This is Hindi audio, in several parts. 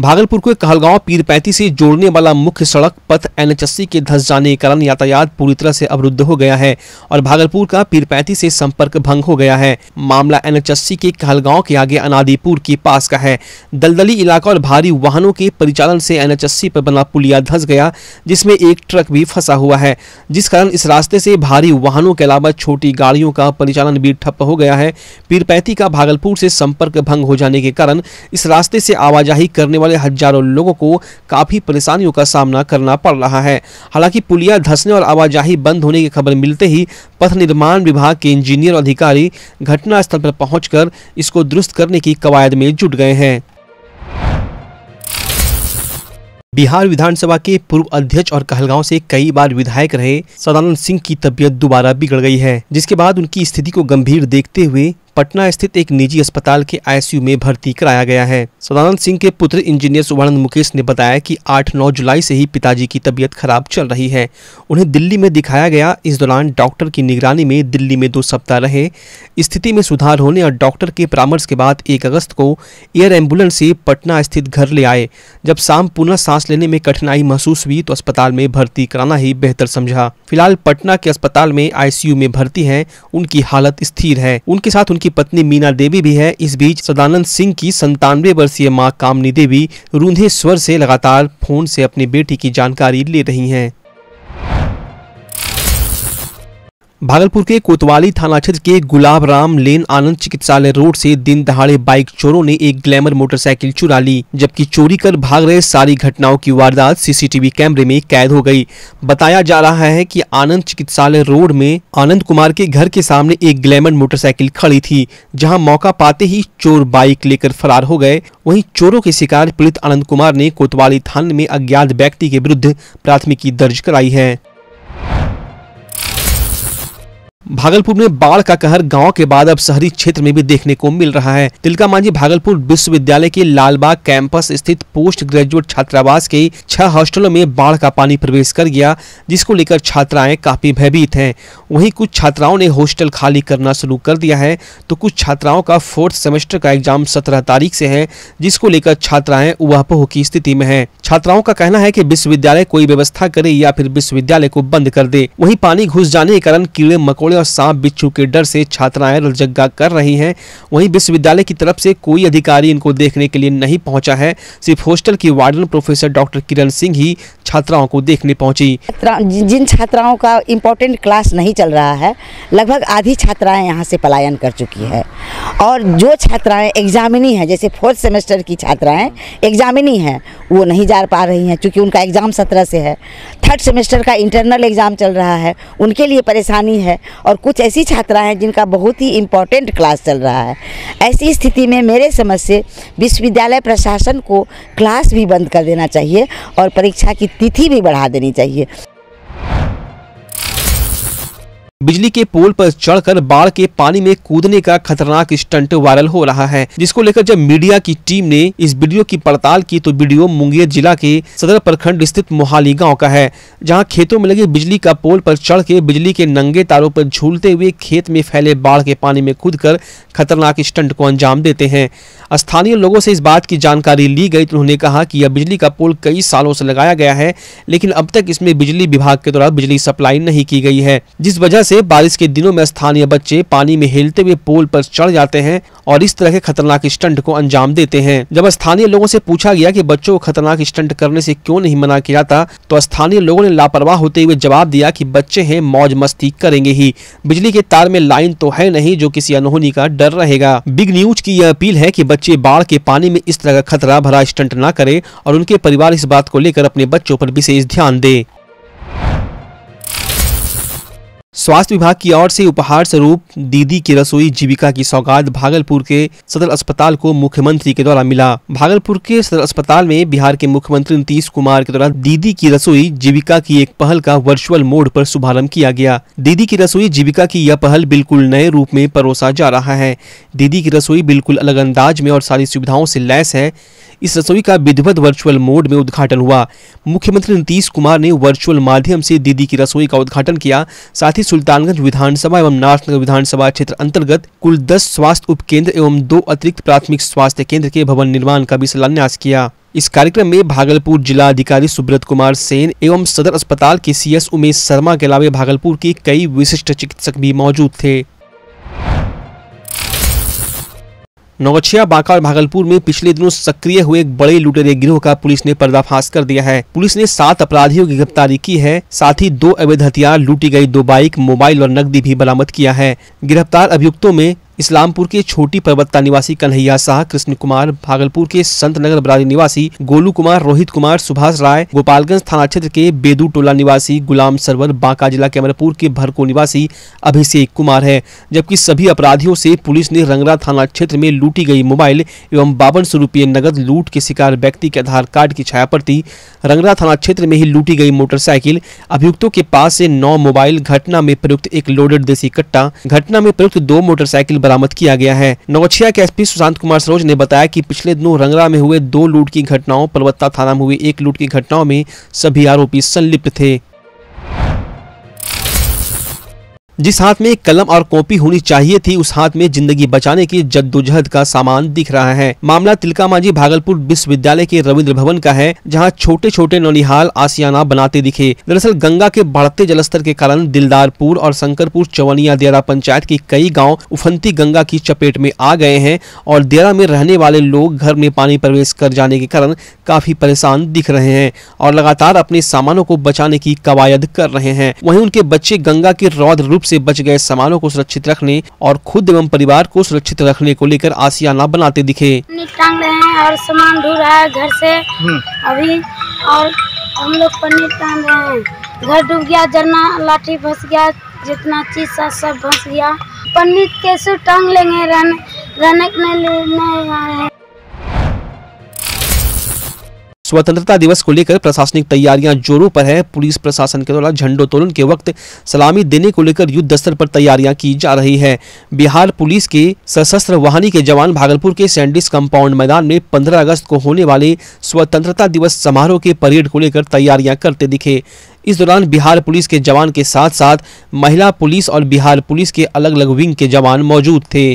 भागलपुर को कहलगांव पीर से जोड़ने वाला मुख्य सड़क पथ एन के धस जाने के कारण यातायात पूरी तरह से अवरुद्ध हो गया है और भागलपुर का पीर से संपर्क भंग हो गया है मामला एन के कहलगांव के आगे अनादीपुर के पास का है दलदली इलाका और भारी वाहनों के परिचालन से एन पर बना पुलिया धस गया जिसमे एक ट्रक भी फंसा हुआ है जिस कारण इस रास्ते से भारी वाहनों के अलावा छोटी गाड़ियों का परिचालन भी ठप्प हो गया है पीर का भागलपुर से संपर्क भंग हो जाने के कारण इस रास्ते से आवाजाही करने वाले वाले हजारों लोगों को काफी परेशानियों का सामना करना पड़ रहा है हालांकि पुलिया धसने और आवाजाही बंद होने की खबर मिलते ही पथ निर्माण विभाग के इंजीनियर अधिकारी घटनास्थल पर पहुंचकर इसको दुरुस्त करने की कवायद में जुट गए हैं बिहार विधानसभा के पूर्व अध्यक्ष और कहलगांव से कई बार विधायक रहे सदानंद सिंह की तबीयत दोबारा बिगड़ गई है जिसके बाद उनकी स्थिति को गंभीर देखते हुए पटना स्थित एक निजी अस्पताल के आईसीयू में भर्ती कराया गया है सदानंद सिंह के पुत्र इंजीनियर सुभानंद मुकेश ने बताया कि 8-9 जुलाई से ही पिताजी की तबीयत खराब चल रही है उन्हें दिल्ली में दिखाया गया इस दौरान डॉक्टर की निगरानी में दिल्ली में दो सप्ताह रहे स्थिति में सुधार होने और डॉक्टर के परामर्श के बाद एक अगस्त को एयर एम्बुलेंस से पटना स्थित घर ले आए जब शाम पुनः सांस लेने में कठिनाई महसूस हुई तो अस्पताल में भर्ती कराना ही बेहतर समझा फिलहाल पटना के अस्पताल में आईसीयू में भर्ती है उनकी हालत स्थिर है उनके साथ उनकी की पत्नी मीना देवी भी है इस बीच सदानंद सिंह की संतानवे वर्षीय मां कामनी देवी रूंधे स्वर से लगातार फोन से अपनी बेटी की जानकारी ले रही हैं भागलपुर के कोतवाली थाना क्षेत्र के गुलाब राम लेन आनंद चिकित्सालय रोड से दिन दहाड़े बाइक चोरों ने एक ग्लैमर मोटरसाइकिल चुरा ली जबकि चोरी कर भाग रहे सारी घटनाओं की वारदात सीसीटीवी कैमरे में कैद हो गई बताया जा रहा है कि आनंद चिकित्सालय रोड में आनंद कुमार के घर के सामने एक ग्लैमर मोटरसाइकिल खड़ी थी जहाँ मौका पाते ही चोर बाइक लेकर फरार हो गए वही चोरों के शिकार पीड़ित आनंद कुमार ने कोतवाली थाने में अज्ञात व्यक्ति के विरुद्ध प्राथमिकी दर्ज कराई है भागलपुर में बाढ़ का कहर गांव के बाद अब शहरी क्षेत्र में भी देखने को मिल रहा है तिलका मांझी भागलपुर विश्वविद्यालय के लालबाग कैंपस स्थित पोस्ट ग्रेजुएट छात्रावास के छह हॉस्टलों में बाढ़ का पानी प्रवेश कर गया जिसको लेकर छात्राएं काफी भयभीत हैं वहीं कुछ छात्राओं ने हॉस्टल खाली करना शुरू कर दिया है तो कुछ छात्राओं का फोर्थ सेमेस्टर का एग्जाम सत्रह तारीख से है जिसको लेकर छात्राएं उहापोह की स्थिति में है छात्राओं का कहना है कि विश्वविद्यालय कोई व्यवस्था करे या फिर विश्वविद्यालय को बंद कर दे वहीं पानी घुस जाने के कारण कीड़े मकोड़े और सांप बिच्छू के डर से छात्राएं रजग्गा कर रही हैं वहीं विश्वविद्यालय की तरफ से कोई अधिकारी इनको देखने के लिए नहीं पहुंचा है सिर्फ हॉस्टल की warden professor doctor Kiran Singh ही छात्राओं को देखने पहुंची जिन छात्राओं का इम्पोर्टेंट क्लास नहीं चल रहा है लगभग आधी छात्राएं यहाँ से पलायन कर चुकी है और जो छात्राएं एग्जामिनी है जैसे फोर्थ सेमेस्टर की छात्राएं एग्जामिनी है वो नहीं जा तैयार पा रही हैं क्योंकि उनका एग्ज़ाम सत्रह से है थर्ड सेमेस्टर का इंटरनल एग्ज़ाम चल रहा है उनके लिए परेशानी है और कुछ ऐसी छात्राएं हैं जिनका बहुत ही इम्पोर्टेंट क्लास चल रहा है ऐसी स्थिति में मेरे समझ से विश्वविद्यालय प्रशासन को क्लास भी बंद कर देना चाहिए और परीक्षा की तिथि भी बढ़ा देनी चाहिए बिजली के पोल पर चढ़कर बाढ़ के पानी में कूदने का खतरनाक स्टंट वायरल हो रहा है जिसको लेकर जब मीडिया की टीम ने इस वीडियो की पड़ताल की तो वीडियो मुंगेर जिला के सदर प्रखंड स्थित मोहाली गांव का है जहां खेतों में लगे बिजली का पोल पर चढ़ के बिजली के नंगे तारों पर झूलते हुए खेत में फैले बाढ़ के पानी में कूद कर खतरनाक स्टंट को अंजाम देते हैं स्थानीय लोगों से इस बात की जानकारी ली गई तो उन्होंने कहा कि यह बिजली का पोल कई सालों से लगाया गया है लेकिन अब तक इसमें बिजली विभाग के द्वारा बिजली सप्लाई नहीं की गई है जिस वजह से बारिश के दिनों में स्थानीय बच्चे पानी में हेलते हुए पोल पर चढ़ जाते हैं और इस तरह के खतरनाक स्टंट को अंजाम देते हैं जब स्थानीय लोगों से पूछा गया कि बच्चों को खतरनाक स्टंट करने से क्यों नहीं मना किया जाता तो स्थानीय लोगों ने लापरवाह होते हुए जवाब दिया कि बच्चे हैं मौज मस्ती करेंगे ही बिजली के तार में लाइन तो है नहीं जो किसी अनहोनी का डर रहेगा बिग न्यूज की यह अपील है की बच्चे बाढ़ के पानी में इस तरह का खतरा भरा स्टंट न करे और उनके परिवार इस बात को लेकर अपने बच्चों आरोप विशेष ध्यान दे स्वास्थ्य विभाग की ओर से उपहार स्वरूप दीदी की रसोई जीविका की सौगात भागलपुर के सदर अस्पताल को मुख्यमंत्री के द्वारा मिला भागलपुर के सदर अस्पताल में बिहार के मुख्यमंत्री नीतीश कुमार के द्वारा दीदी की रसोई जीविका की एक पहल का वर्चुअल मोड पर शुभारंभ किया गया दीदी की रसोई जीविका की यह पहल बिल्कुल नए रूप में परोसा जा रहा है दीदी की रसोई बिल्कुल अलग अंदाज में और सारी सुविधाओं से लैस है इस रसोई का विधिवत वर्चुअल मोड में उद्घाटन हुआ मुख्यमंत्री नीतीश कुमार ने वर्चुअल माध्यम से दीदी की रसोई का उद्घाटन किया साथ ही सुल्तानगंज विधानसभा एवं नाथनगर विधानसभा क्षेत्र अंतर्गत कुल दस स्वास्थ्य उप केंद्र एवं दो अतिरिक्त प्राथमिक स्वास्थ्य केंद्र के भवन निर्माण का भी शिलान्यास किया इस कार्यक्रम में भागलपुर जिला अधिकारी सुब्रत कुमार सेन एवं सदर अस्पताल के सीएस उमेश शर्मा के अलावा भागलपुर के कई विशिष्ट चिकित्सक भी मौजूद थे नौगछिया बांका और भागलपुर में पिछले दिनों सक्रिय हुए एक बड़े लुटेरे गिरोह का पुलिस ने पर्दाफाश कर दिया है पुलिस ने सात अपराधियों की गिरफ्तारी की है साथ ही दो अवैध हथियार लूटी गई दो बाइक मोबाइल और नकदी भी बरामद किया है गिरफ्तार अभियुक्तों में इस्लामपुर के छोटी पर्वत्ता निवासी कन्हैया शाह कृष्ण कुमार भागलपुर के संत नगर बरारी निवासी गोलू कुमार रोहित कुमार सुभाष राय गोपालगंज थाना क्षेत्र के बेदू टोला निवासी गुलाम सरवर बांका जिला कैमरपुर के भरको निवासी अभिषेक कुमार है जबकि सभी अपराधियों से पुलिस ने रंगरा थाना क्षेत्र में लूटी गई मोबाइल एवं बावन सौ रूपये नगद लूट के शिकार व्यक्ति के आधार कार्ड की छायाप्रति रंगरा थाना क्षेत्र में ही लूटी गई मोटरसाइकिल अभियुक्तों के पास से नौ मोबाइल घटना में प्रयुक्त एक लोडेड देसी कट्टा घटना में प्रयुक्त दो मोटरसाइकिल बरामद किया गया है नवछिया के एसपी सुशांत कुमार सरोज ने बताया कि पिछले दिनों रंगरा में हुए दो लूट की घटनाओं पलवत्ता थाना में हुई एक लूट की घटनाओं में सभी आरोपी संलिप्त थे जिस हाथ में कलम और कॉपी होनी चाहिए थी उस हाथ में जिंदगी बचाने की जद्दोजहद का सामान दिख रहा है मामला तिलका मांझी भागलपुर विश्वविद्यालय के रविंद्र भवन का है जहां छोटे छोटे नौनिहाल आसियाना बनाते दिखे दरअसल गंगा के बढ़ते जलस्तर के कारण दिलदारपुर और शंकरपुर चवनिया देरा पंचायत के कई गाँव उफंती गंगा की चपेट में आ गए हैं और देरा में रहने वाले लोग घर में पानी प्रवेश कर जाने के कारण काफी परेशान दिख रहे हैं और लगातार अपने सामानों को बचाने की कवायद कर रहे हैं वही उनके बच्चे गंगा के रौद्र रूप से बच गए सामानों को सुरक्षित रखने और खुद एवं परिवार को सुरक्षित रखने को लेकर आसियाना बनाते दिखे रहे हैं और सामान ढूंढ रहा है घर से हम्म। अभी और हम लोग पनीर टांग रहे हैं घर डूब गया जरना लाठी फंस गया जितना चीज सा सब फंस गया पनीर कैसे टांग लेंगे रहने रहने के लिए नहीं स्वतंत्रता दिवस को लेकर प्रशासनिक तैयारियां जोरों पर है पुलिस प्रशासन के द्वारा झंडोत्तोलन के वक्त सलामी देने को लेकर युद्ध स्तर पर तैयारियां की जा रही है बिहार पुलिस के सशस्त्र वाहनी के जवान भागलपुर के सैंडिस कंपाउंड मैदान में पंद्रह अगस्त को होने वाले स्वतंत्रता दिवस समारोह के परेड को लेकर तैयारियां करते दिखे इस दौरान बिहार पुलिस के जवान के साथ साथ महिला पुलिस और बिहार पुलिस के अलग अलग विंग के जवान मौजूद थे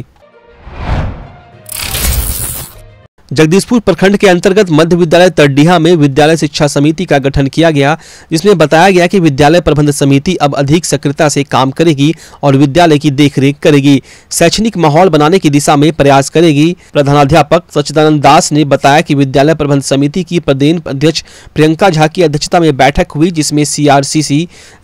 जगदीशपुर प्रखंड के अंतर्गत मध्य विद्यालय तरडीहा में विद्यालय शिक्षा समिति का गठन किया गया जिसमें बताया गया कि विद्यालय प्रबंध समिति अब अधिक सक्रियता से काम करेगी और विद्यालय की देखरेख करेगी शैक्षणिक माहौल बनाने की दिशा में प्रयास करेगी प्रधानाध्यापक सचिदानंद दास ने बताया कि विद्यालय प्रबंध समिति की प्रदेन अध्यक्ष प्रियंका झा की अध्यक्षता में बैठक हुई जिसमें सी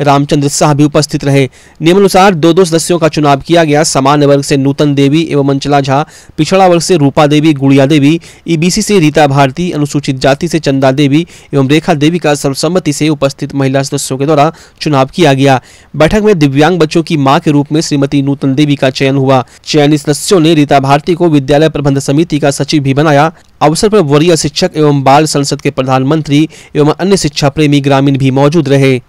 रामचंद्र शाह भी उपस्थित रहे नियमानुसार दो दो सदस्यों का चुनाव किया गया सामान्य वर्ग से नूतन देवी एवं मंचला झा पिछड़ा वर्ग से रूपा देवी गुड़िया देवी ईबीसी e से रीता भारती अनुसूचित जाति से चंदा देवी एवं रेखा देवी का सर्वसम्मति से उपस्थित महिला सदस्यों के द्वारा चुनाव किया गया बैठक में दिव्यांग बच्चों की माँ के रूप में श्रीमती नूतन देवी का चयन हुआ चयनित सदस्यों ने रीता भारती को विद्यालय प्रबंध समिति का सचिव भी बनाया अवसर पर वरीय शिक्षक एवं बाल संसद के प्रधानमंत्री एवं अन्य शिक्षा प्रेमी ग्रामीण भी मौजूद रहे